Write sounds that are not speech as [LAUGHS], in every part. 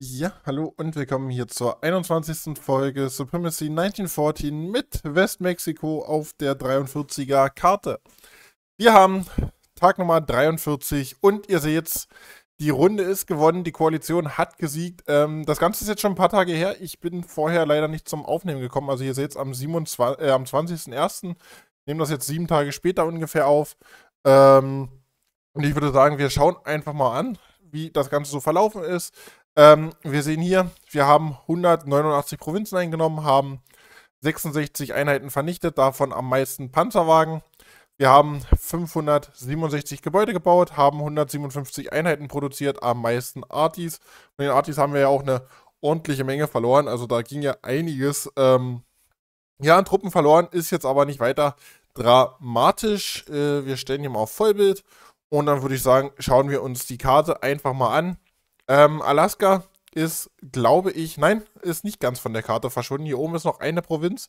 Ja, hallo und willkommen hier zur 21. Folge Supremacy 1914 mit Westmexiko auf der 43er Karte. Wir haben Tag Nummer 43 und ihr seht, die Runde ist gewonnen, die Koalition hat gesiegt. Ähm, das Ganze ist jetzt schon ein paar Tage her. Ich bin vorher leider nicht zum Aufnehmen gekommen. Also ihr seht, am, äh, am 20.01. Nehmen das jetzt sieben Tage später ungefähr auf. Ähm, und ich würde sagen, wir schauen einfach mal an, wie das Ganze so verlaufen ist. Ähm, wir sehen hier, wir haben 189 Provinzen eingenommen, haben 66 Einheiten vernichtet, davon am meisten Panzerwagen. Wir haben 567 Gebäude gebaut, haben 157 Einheiten produziert, am meisten Artis. Von den Artis haben wir ja auch eine ordentliche Menge verloren, also da ging ja einiges. Ähm, ja, an Truppen verloren, ist jetzt aber nicht weiter dramatisch. Äh, wir stellen hier mal auf Vollbild und dann würde ich sagen, schauen wir uns die Karte einfach mal an. Ähm, Alaska ist, glaube ich, nein, ist nicht ganz von der Karte verschwunden. Hier oben ist noch eine Provinz.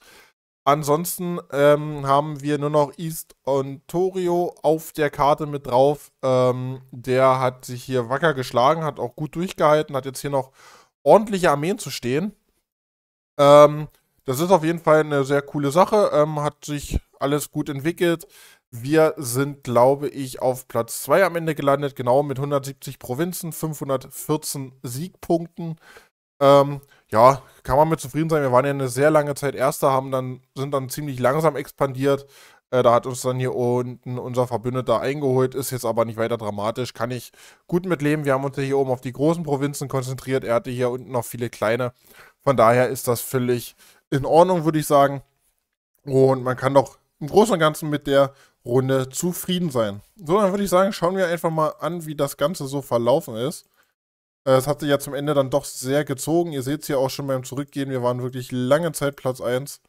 Ansonsten ähm, haben wir nur noch East Ontario auf der Karte mit drauf. Ähm, der hat sich hier wacker geschlagen, hat auch gut durchgehalten, hat jetzt hier noch ordentliche Armeen zu stehen. Ähm, das ist auf jeden Fall eine sehr coole Sache. Ähm, hat sich alles gut entwickelt. Wir sind, glaube ich, auf Platz 2 am Ende gelandet, genau mit 170 Provinzen, 514 Siegpunkten. Ähm, ja, kann man mit zufrieden sein. Wir waren ja eine sehr lange Zeit Erster, haben dann, sind dann ziemlich langsam expandiert. Äh, da hat uns dann hier unten unser Verbündeter eingeholt, ist jetzt aber nicht weiter dramatisch, kann ich gut mitleben. Wir haben uns hier oben auf die großen Provinzen konzentriert. Er hatte hier unten noch viele kleine. Von daher ist das völlig in Ordnung, würde ich sagen. Und man kann doch im Großen und Ganzen mit der Runde zufrieden sein. So, dann würde ich sagen, schauen wir einfach mal an, wie das Ganze so verlaufen ist. Äh, es hat sich ja zum Ende dann doch sehr gezogen. Ihr seht es ja auch schon beim Zurückgehen. Wir waren wirklich lange Zeit Platz 1.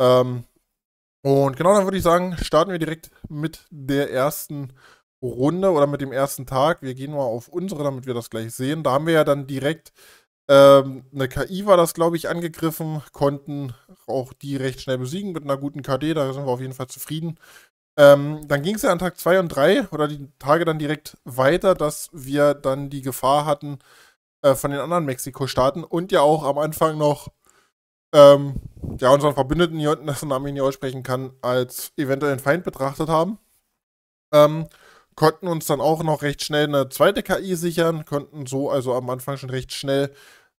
Ähm, und genau dann würde ich sagen, starten wir direkt mit der ersten Runde oder mit dem ersten Tag. Wir gehen mal auf unsere, damit wir das gleich sehen. Da haben wir ja dann direkt ähm, eine KI war das, glaube ich, angegriffen, konnten auch die recht schnell besiegen mit einer guten KD, da sind wir auf jeden Fall zufrieden. Ähm, dann ging es ja an Tag 2 und 3 oder die Tage dann direkt weiter, dass wir dann die Gefahr hatten äh, von den anderen Mexiko-Staaten und ja auch am Anfang noch ähm, ja, unseren Verbündeten hier unten, dessen Namen hier aussprechen kann, als eventuellen Feind betrachtet haben. Ähm, konnten uns dann auch noch recht schnell eine zweite KI sichern, konnten so also am Anfang schon recht schnell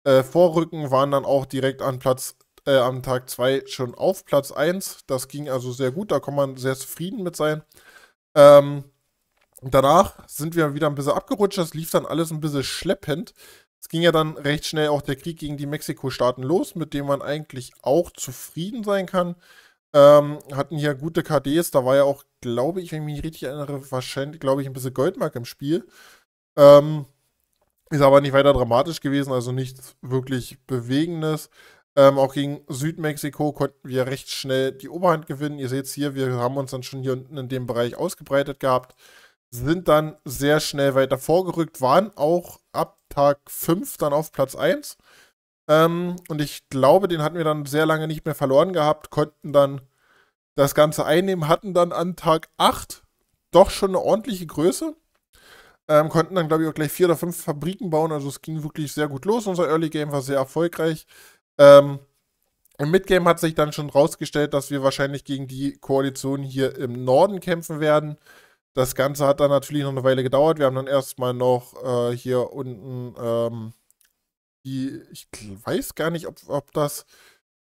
äh, Vorrücken waren dann auch direkt an Platz, äh, am Tag 2 schon auf Platz 1. Das ging also sehr gut, da kann man sehr zufrieden mit sein. Ähm, danach sind wir wieder ein bisschen abgerutscht, das lief dann alles ein bisschen schleppend. Es ging ja dann recht schnell auch der Krieg gegen die Mexiko-Staaten los, mit dem man eigentlich auch zufrieden sein kann. Ähm, hatten hier gute KDs, da war ja auch, glaube ich, wenn ich mich richtig erinnere, wahrscheinlich, glaube ich, ein bisschen Goldmark im Spiel. Ähm, ist aber nicht weiter dramatisch gewesen, also nichts wirklich Bewegendes. Ähm, auch gegen Südmexiko konnten wir recht schnell die Oberhand gewinnen. Ihr seht es hier, wir haben uns dann schon hier unten in dem Bereich ausgebreitet gehabt. Sind dann sehr schnell weiter vorgerückt, waren auch ab Tag 5 dann auf Platz 1. Ähm, und ich glaube, den hatten wir dann sehr lange nicht mehr verloren gehabt, konnten dann das Ganze einnehmen, hatten dann an Tag 8 doch schon eine ordentliche Größe. Ähm, konnten dann, glaube ich, auch gleich vier oder fünf Fabriken bauen. Also es ging wirklich sehr gut los. Unser Early Game war sehr erfolgreich. Ähm, Im Midgame hat sich dann schon rausgestellt, dass wir wahrscheinlich gegen die Koalition hier im Norden kämpfen werden. Das Ganze hat dann natürlich noch eine Weile gedauert. Wir haben dann erstmal noch äh, hier unten ähm, die, ich weiß gar nicht, ob, ob das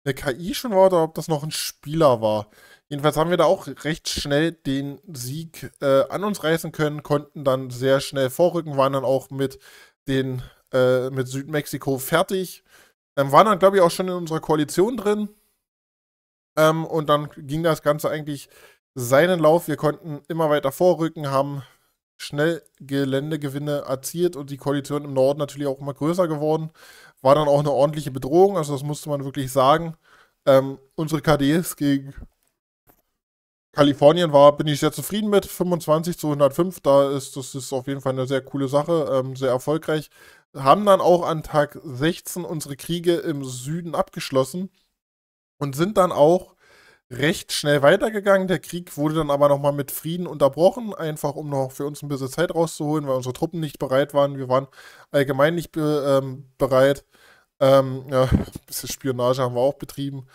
eine KI schon war oder ob das noch ein Spieler war. Jedenfalls haben wir da auch recht schnell den Sieg äh, an uns reißen können, konnten dann sehr schnell vorrücken, waren dann auch mit, den, äh, mit Südmexiko fertig. Ähm, waren dann, glaube ich, auch schon in unserer Koalition drin. Ähm, und dann ging das Ganze eigentlich seinen Lauf. Wir konnten immer weiter vorrücken, haben schnell Geländegewinne erzielt und die Koalition im Norden natürlich auch immer größer geworden. War dann auch eine ordentliche Bedrohung, also das musste man wirklich sagen. Ähm, unsere KDs gegen Kalifornien war, bin ich sehr zufrieden mit. 25 zu 105, da ist das ist auf jeden Fall eine sehr coole Sache, ähm, sehr erfolgreich. Haben dann auch an Tag 16 unsere Kriege im Süden abgeschlossen und sind dann auch recht schnell weitergegangen. Der Krieg wurde dann aber nochmal mit Frieden unterbrochen, einfach um noch für uns ein bisschen Zeit rauszuholen, weil unsere Truppen nicht bereit waren. Wir waren allgemein nicht be ähm, bereit. Ähm, ja, [LAUGHS] ein bisschen Spionage haben wir auch betrieben.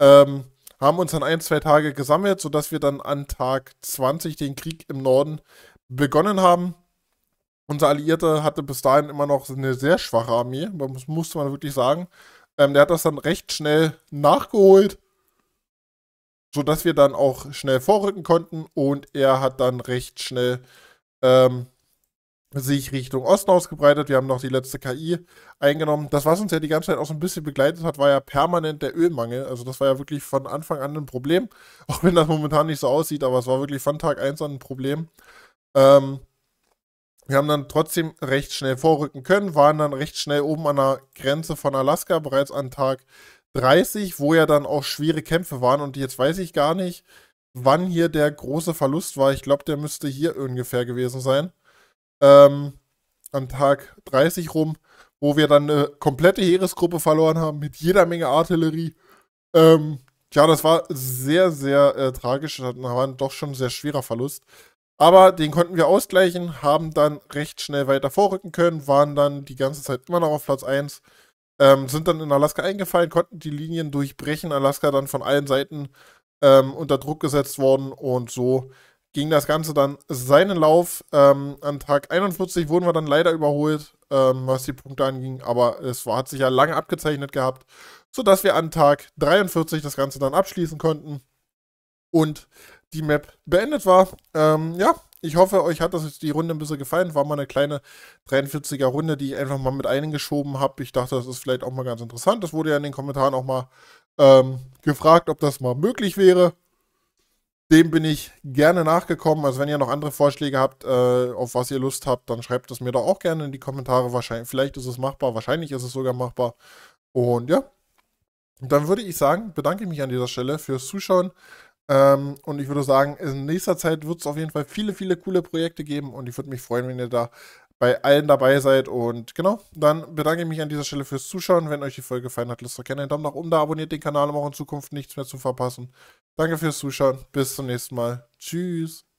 Ähm, haben uns dann ein, zwei Tage gesammelt, sodass wir dann an Tag 20 den Krieg im Norden begonnen haben. Unser Alliierte hatte bis dahin immer noch eine sehr schwache Armee, das musste man wirklich sagen. Ähm, der hat das dann recht schnell nachgeholt, sodass wir dann auch schnell vorrücken konnten und er hat dann recht schnell ähm, sich Richtung Osten ausgebreitet. Wir haben noch die letzte KI eingenommen. Das, was uns ja die ganze Zeit auch so ein bisschen begleitet hat, war ja permanent der Ölmangel. Also das war ja wirklich von Anfang an ein Problem. [LAUGHS] Auch wenn das momentan nicht so aussieht, aber es war wirklich von Tag 1 an ein Problem. Ähm, wir haben dann trotzdem recht schnell vorrücken können, waren dann recht schnell oben an der Grenze von Alaska, bereits an Tag 30, wo ja dann auch schwere Kämpfe waren. Und jetzt weiß ich gar nicht, wann hier der große Verlust war. Ich glaube, der müsste hier ungefähr gewesen sein ähm, an Tag 30 rum, wo wir dann eine komplette Heeresgruppe verloren haben mit jeder Menge Artillerie. Ähm, ja, das war sehr, sehr äh, tragisch. Das war doch schon ein sehr schwerer Verlust. Aber den konnten wir ausgleichen, haben dann recht schnell weiter vorrücken können, waren dann die ganze Zeit immer noch auf Platz 1, ähm, sind dann in Alaska eingefallen, konnten die Linien durchbrechen, Alaska dann von allen Seiten ähm, unter Druck gesetzt worden und so ging das Ganze dann seinen Lauf. Ähm, an Tag 41 wurden wir dann leider überholt, ähm, was die Punkte anging, aber es war, hat sich ja lange abgezeichnet gehabt, sodass wir an Tag 43 das Ganze dann abschließen konnten und die Map beendet war. Ähm, ja, ich hoffe, euch hat das die Runde ein bisschen gefallen. War mal eine kleine 43er Runde, die ich einfach mal mit eingeschoben habe. Ich dachte, das ist vielleicht auch mal ganz interessant. Das wurde ja in den Kommentaren auch mal ähm, gefragt, ob das mal möglich wäre dem bin ich gerne nachgekommen. Also wenn ihr noch andere Vorschläge habt, äh, auf was ihr Lust habt, dann schreibt es mir doch auch gerne in die Kommentare. Wahrscheinlich, vielleicht ist es machbar, wahrscheinlich ist es sogar machbar. Und ja, dann würde ich sagen, bedanke ich mich an dieser Stelle fürs Zuschauen. Ähm, und ich würde sagen, in nächster Zeit wird es auf jeden Fall viele, viele coole Projekte geben und ich würde mich freuen, wenn ihr da bei allen dabei seid. Und genau, dann bedanke ich mich an dieser Stelle fürs Zuschauen. Wenn euch die Folge gefallen hat, lasst doch gerne einen Daumen nach oben da, abonniert den Kanal, um auch in Zukunft nichts mehr zu verpassen. Danke fürs Zuschauen. Bis zum nächsten Mal. Tschüss.